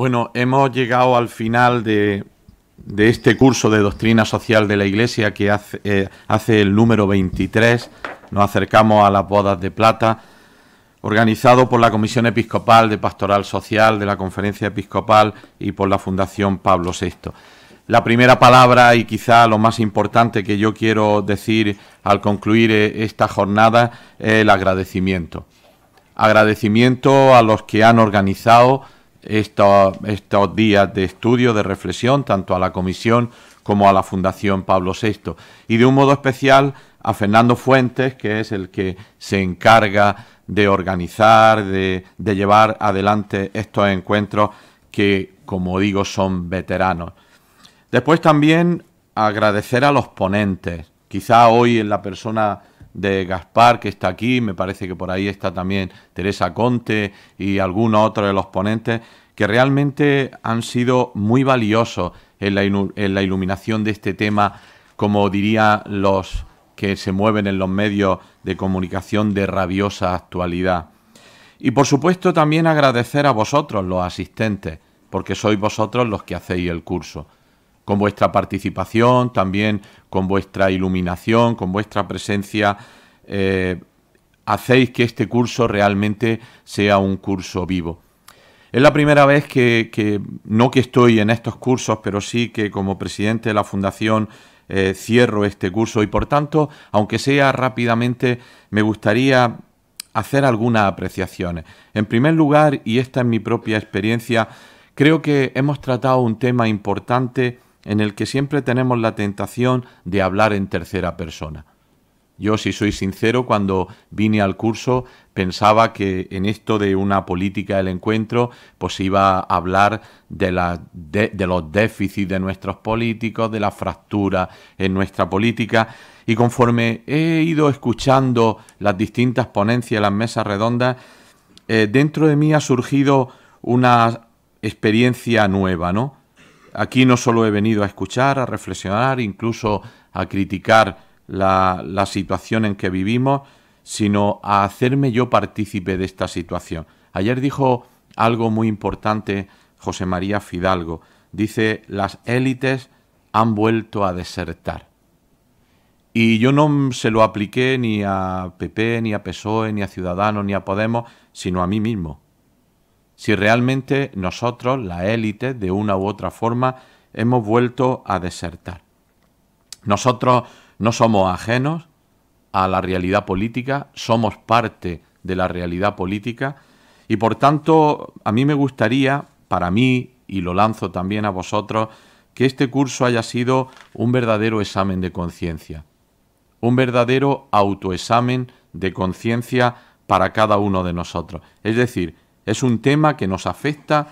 Bueno, hemos llegado al final de, este curso de doctrina social de la Iglesia que hace, eh, hace el número 23. Nos acercamos a las bodas de plata, organizado por la Comisión Episcopal de Pastoral Social de la Conferencia Episcopal y por la Fundación Pablo VI. La primera palabra y quizá lo más importante que yo quiero decir al concluir eh, esta jornada es el agradecimiento. Agradecimiento a los que han organizado, estos este días de estudio, de reflexión, tanto a la comisión como a la Fundación Pablo VI. Y de un modo especial a Fernando Fuentes, que es el que se encarga de organizar, de, de llevar adelante estos encuentros que, como digo, son veteranos. Después también agradecer a los ponentes, quizá hoy en la persona de Gaspar, que está aquí, me parece que por ahí está también Teresa Conte y algunos otros de los ponentes, que realmente han sido muy valiosos en la, en la iluminación de este tema, como dirían los que se mueven en los medios de comunicación de rabiosa actualidad. Y por supuesto también agradecer a vosotros los asistentes, porque sois vosotros los que hacéis el curso con vuestra participación, también con vuestra iluminación, con vuestra presencia, eh, hacéis que este curso realmente sea un curso vivo. Es la primera vez que, no que estoy en estos cursos, pero sí que como presidente de la Fundación eh, cierro este curso y por tanto, aunque sea rápidamente, me gustaría hacer algunas apreciaciones. En primer lugar, y esta es mi propia experiencia, creo que hemos tratado un tema importante en el que siempre tenemos la tentación de hablar en tercera persona. Yo, si soy sincero, cuando vine al curso pensaba que en esto de una política del encuentro, pues iba a hablar de, los déficits de nuestros políticos, de la fractura en nuestra política. Y conforme he ido escuchando las distintas ponencias, las mesas redondas, eh, dentro de mí ha surgido una experiencia nueva, ¿no? Aquí no solo he venido a escuchar, a reflexionar, incluso a criticar la, situación en que vivimos, sino a hacerme yo partícipe de esta situación. Ayer dijo algo muy importante José María Fidalgo. Dice, las élites han vuelto a desertar. Y yo no se lo apliqué ni a PP, ni a PSOE, ni a Ciudadanos, ni a Podemos, sino a mí mismo si realmente nosotros, la élite, de una u otra forma, hemos vuelto a desertar. Nosotros no somos ajenos a la realidad política, somos parte de la realidad política y por tanto a mí me gustaría, para mí, y lo lanzo también a vosotros, que este curso haya sido un verdadero examen de conciencia, un verdadero autoexamen de conciencia para cada uno de nosotros. Es decir, es un tema que nos afecta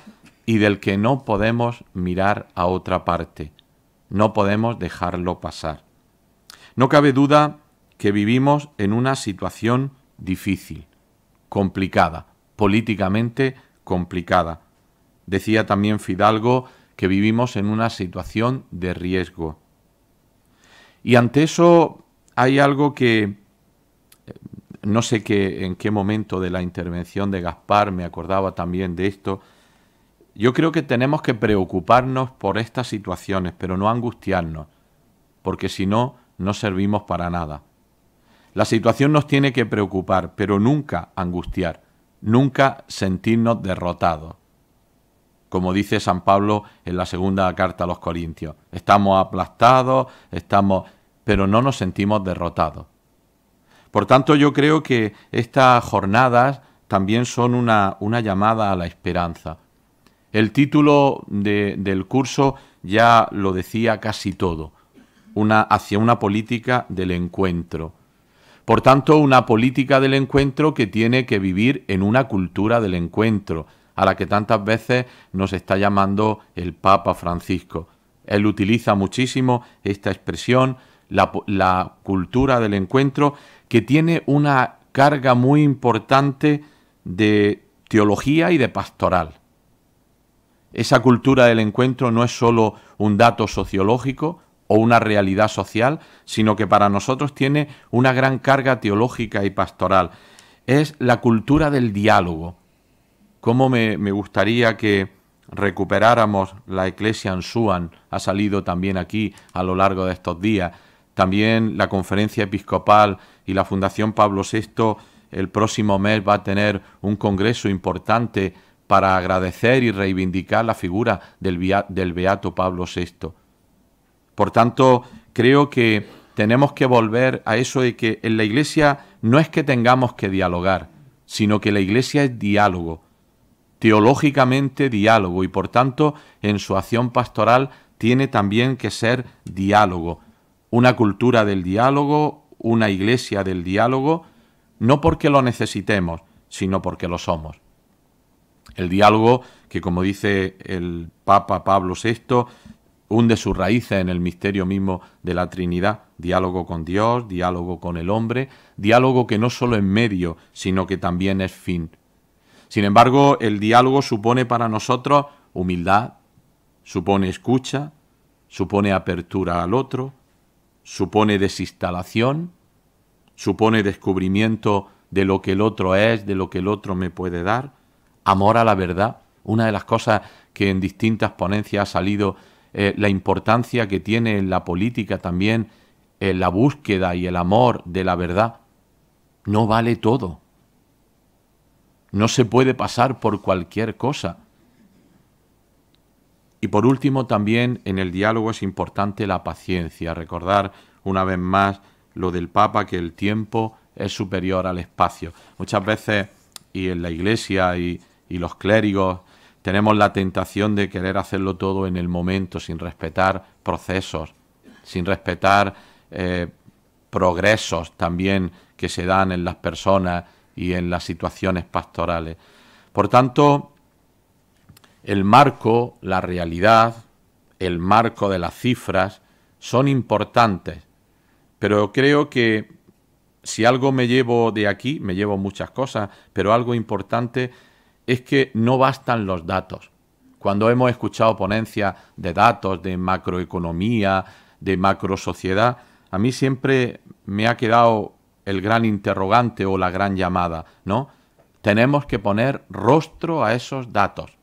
y del que no podemos mirar a otra parte. No podemos dejarlo pasar. No cabe duda que vivimos en una situación difícil, complicada, políticamente complicada. Decía también Fidalgo que vivimos en una situación de riesgo. Y ante eso hay algo que no sé qué, en qué momento de la intervención de Gaspar me acordaba también de esto. Yo creo que tenemos que preocuparnos por estas situaciones, pero no angustiarnos, porque si no, no servimos para nada. La situación nos tiene que preocupar, pero nunca angustiar, nunca sentirnos derrotados. Como dice San Pablo en la segunda carta a los Corintios, estamos aplastados, estamos, pero no nos sentimos derrotados. Por tanto, yo creo que estas jornadas también son una, llamada a la esperanza. El título del curso ya lo decía casi todo, una, hacia una política del encuentro. Por tanto, una política del encuentro que tiene que vivir en una cultura del encuentro, a la que tantas veces nos está llamando el Papa Francisco. Él utiliza muchísimo esta expresión, la cultura del encuentro, que tiene una carga muy importante de teología y de pastoral. Esa cultura del encuentro no es sólo un dato sociológico o una realidad social, sino que para nosotros tiene una gran carga teológica y pastoral. Es la cultura del diálogo. ¿Cómo me, gustaría que recuperáramos la Iglesia Suan? Ha salido también aquí a lo largo de estos días. También la conferencia episcopal y la Fundación Pablo VI el próximo mes va a tener un congreso importante para agradecer y reivindicar la figura del, del Beato Pablo VI. Por tanto, creo que tenemos que volver a eso de que en la Iglesia no es que tengamos que dialogar, sino que la Iglesia es diálogo, teológicamente diálogo, y por tanto en su acción pastoral tiene también que ser diálogo, una cultura del diálogo, una iglesia del diálogo no porque lo necesitemos, sino porque lo somos. El diálogo que, como dice el Papa Pablo VI, hunde sus raíces en el misterio mismo de la Trinidad, diálogo con Dios, diálogo con el hombre, diálogo que no solo es medio, sino que también es fin. Sin embargo, el diálogo supone para nosotros humildad, supone escucha, supone apertura al otro, supone desinstalación, supone descubrimiento de lo que el otro es, de lo que el otro me puede dar, amor a la verdad, una de las cosas que en distintas ponencias ha salido, eh, la importancia que tiene en la política también eh, la búsqueda y el amor de la verdad, no vale todo. No se puede pasar por cualquier cosa. Y por último, también en el diálogo es importante la paciencia, recordar una vez más lo del Papa, que el tiempo es superior al espacio. Muchas veces, y en la iglesia y, los clérigos, tenemos la tentación de querer hacerlo todo en el momento, sin respetar procesos, sin respetar eh, progresos también que se dan en las personas y en las situaciones pastorales. Por tanto, el marco, la realidad, el marco de las cifras son importantes, pero creo que si algo me llevo de aquí, me llevo muchas cosas, pero algo importante es que no bastan los datos. Cuando hemos escuchado ponencias de datos, de macroeconomía, de macrosociedad, a mí siempre me ha quedado el gran interrogante o la gran llamada, ¿no? Tenemos que poner rostro a esos datos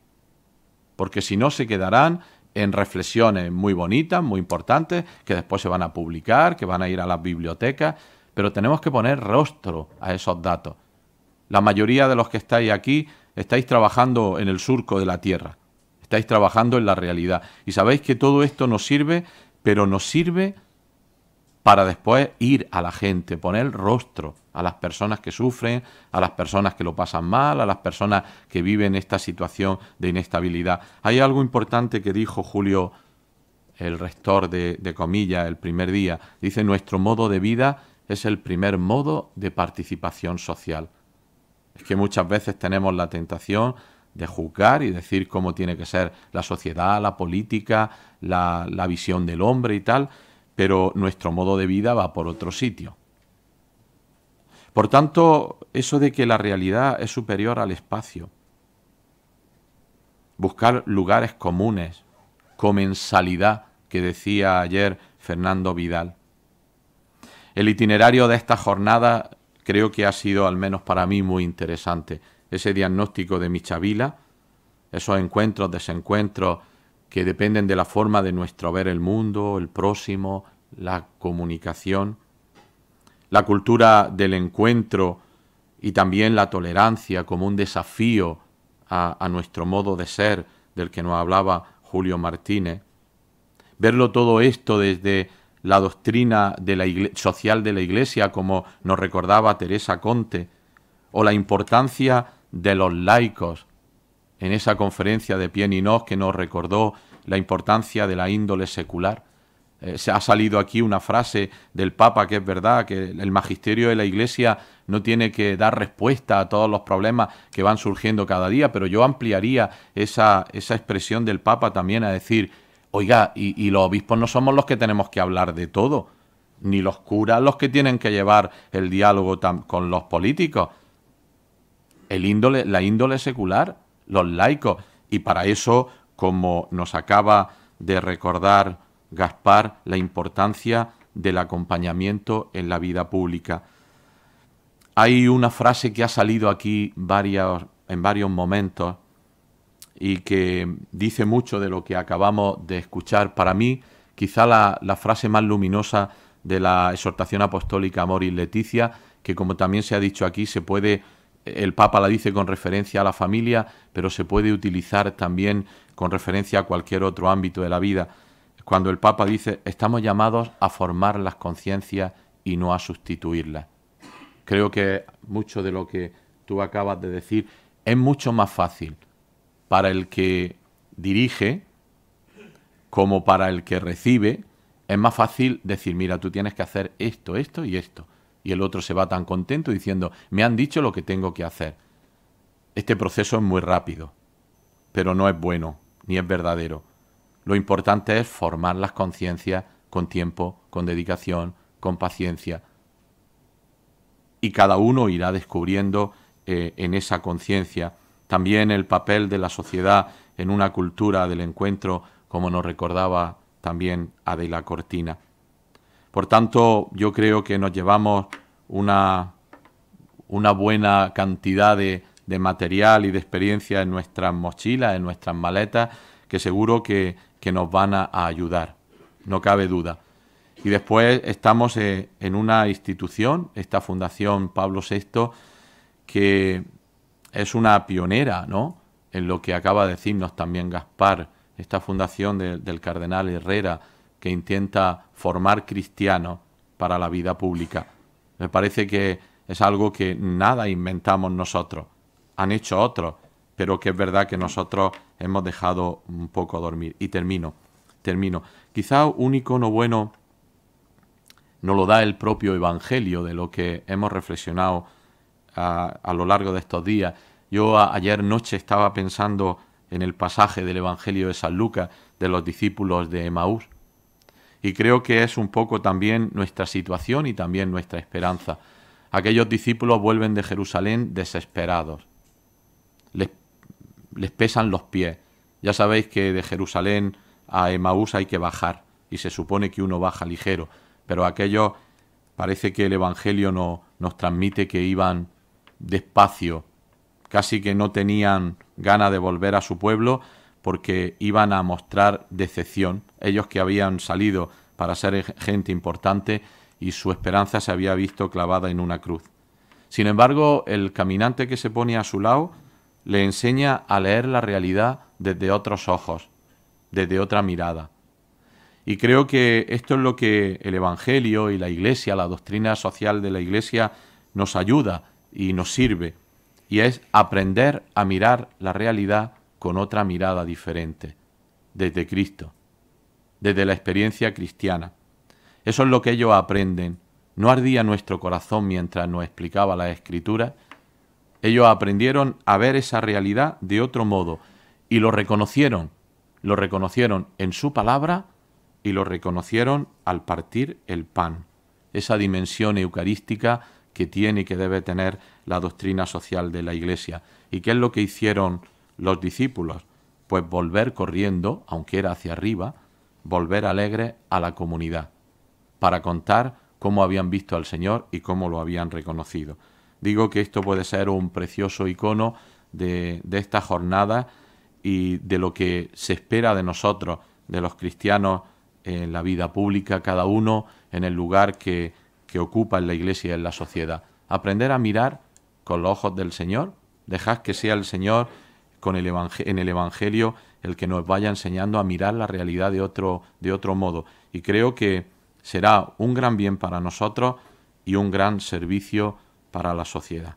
porque si no se quedarán en reflexiones muy bonitas, muy importantes, que después se van a publicar, que van a ir a las bibliotecas, pero tenemos que poner rostro a esos datos. La mayoría de los que estáis aquí estáis trabajando en el surco de la Tierra, estáis trabajando en la realidad y sabéis que todo esto nos sirve, pero nos sirve para después ir a la gente, poner rostro a las personas que sufren, a las personas que lo pasan mal, a las personas que viven esta situación de inestabilidad. Hay algo importante que dijo Julio, el rector de, de comillas, el primer día. Dice, nuestro modo de vida es el primer modo de participación social. Es que muchas veces tenemos la tentación de juzgar y decir cómo tiene que ser la sociedad, la política, la, la visión del hombre y tal, pero nuestro modo de vida va por otro sitio. Por tanto, eso de que la realidad es superior al espacio, buscar lugares comunes, comensalidad, que decía ayer Fernando Vidal. El itinerario de esta jornada creo que ha sido, al menos para mí, muy interesante. Ese diagnóstico de Michavila, esos encuentros, desencuentros, que dependen de la forma de nuestro ver el mundo, el próximo, la comunicación, la cultura del encuentro y también la tolerancia como un desafío a, nuestro modo de ser del que nos hablaba Julio Martínez. Verlo todo esto desde la doctrina de social de la Iglesia, como nos recordaba Teresa Conte, o la importancia de los laicos, en esa conferencia de Pieninos que nos recordó la importancia de la índole secular. Eh, se ha salido aquí una frase del Papa que es verdad, que el magisterio de la Iglesia no tiene que dar respuesta a todos los problemas que van surgiendo cada día, pero yo ampliaría esa, expresión del Papa también a decir, oiga, y, y los obispos no somos los que tenemos que hablar de todo, ni los curas los que tienen que llevar el diálogo con los políticos. El índole, la índole secular los laicos. Y para eso, como nos acaba de recordar Gaspar, la importancia del acompañamiento en la vida pública. Hay una frase que ha salido aquí en varios momentos y que dice mucho de lo que acabamos de escuchar. Para mí, quizá la, frase más luminosa de la exhortación apostólica amor y Leticia, que como también se ha dicho aquí, se puede el Papa la dice con referencia a la familia, pero se puede utilizar también con referencia a cualquier otro ámbito de la vida. Cuando el Papa dice, estamos llamados a formar las conciencias y no a sustituirlas. Creo que mucho de lo que tú acabas de decir es mucho más fácil para el que dirige como para el que recibe. Es más fácil decir, mira, tú tienes que hacer esto, esto y esto y el otro se va tan contento diciendo, me han dicho lo que tengo que hacer. Este proceso es muy rápido, pero no es bueno, ni es verdadero. Lo importante es formar las conciencias con tiempo, con dedicación, con paciencia. Y cada uno irá descubriendo eh, en esa conciencia también el papel de la sociedad en una cultura del encuentro, como nos recordaba también Adela Cortina. Por tanto, yo creo que nos llevamos una, buena cantidad de, material y de experiencia en nuestras mochilas, en nuestras maletas, que seguro que, nos van a, ayudar, no cabe duda. Y después estamos eh, en una institución, esta Fundación Pablo VI, que es una pionera, ¿no? En lo que acaba de decirnos también Gaspar, esta fundación del Cardenal Herrera, que intenta formar cristiano para la vida pública. Me parece que es algo que nada inventamos nosotros, han hecho otros, pero que es verdad que nosotros hemos dejado un poco dormir. Y termino, termino. Quizá un icono bueno no lo da el propio Evangelio de lo que hemos reflexionado ah, a, lo largo de estos días. Yo ayer noche estaba pensando en el pasaje del Evangelio de San Lucas de los discípulos de Emaús y creo que es un poco también nuestra situación y también nuestra esperanza. Aquellos discípulos vuelven de Jerusalén desesperados. Les, pesan los pies. Ya sabéis que de Jerusalén a Emaús hay que bajar y se supone que uno baja ligero, pero aquellos parece que el Evangelio no, nos transmite que iban despacio, casi que no tenían gana de volver a su pueblo porque iban a mostrar decepción. Ellos que habían salido para ser e-, gente importante y su esperanza se había visto clavada en una cruz. Sin embargo, el caminante que se pone a su lado le enseña a leer la realidad desde otros ojos, desde otra mirada. Y creo que esto es lo que el Evangelio y la Iglesia, la doctrina social de la Iglesia, nos ayuda y nos sirve, y es aprender a mirar la realidad con otra mirada diferente, desde Cristo, desde la experiencia cristiana. Eso es lo que ellos aprenden. No ardía nuestro corazón mientras nos explicaba la escritura. Ellos aprendieron a ver esa realidad de otro modo y lo reconocieron. Lo reconocieron en su palabra y lo reconocieron al partir el pan. Esa dimensión eucarística que tiene y que debe tener la doctrina social de la Iglesia. ¿Y qué es lo que hicieron los discípulos, pues volver corriendo, aunque era hacia arriba, volver alegre a la comunidad, para contar cómo habían visto al Señor y cómo lo habían reconocido. Digo que esto puede ser un precioso icono de, esta jornada y de lo que se espera de nosotros, de los cristianos en la vida pública, cada uno en el lugar que, que ocupa en la iglesia y en la sociedad. Aprender a mirar con los ojos del Señor, dejad que sea el Señor con el en el Evangelio el que nos vaya enseñando a mirar la realidad de otro, de otro modo. Y creo que será un gran bien para nosotros y un gran servicio para la sociedad.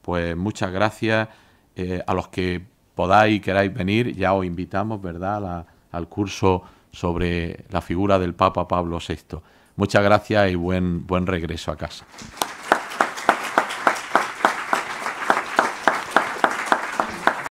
Pues muchas gracias eh, a los que podáis y queráis venir. Ya os invitamos, ¿verdad?, al curso sobre la figura del Papa Pablo VI. Muchas gracias y buen, buen regreso a casa.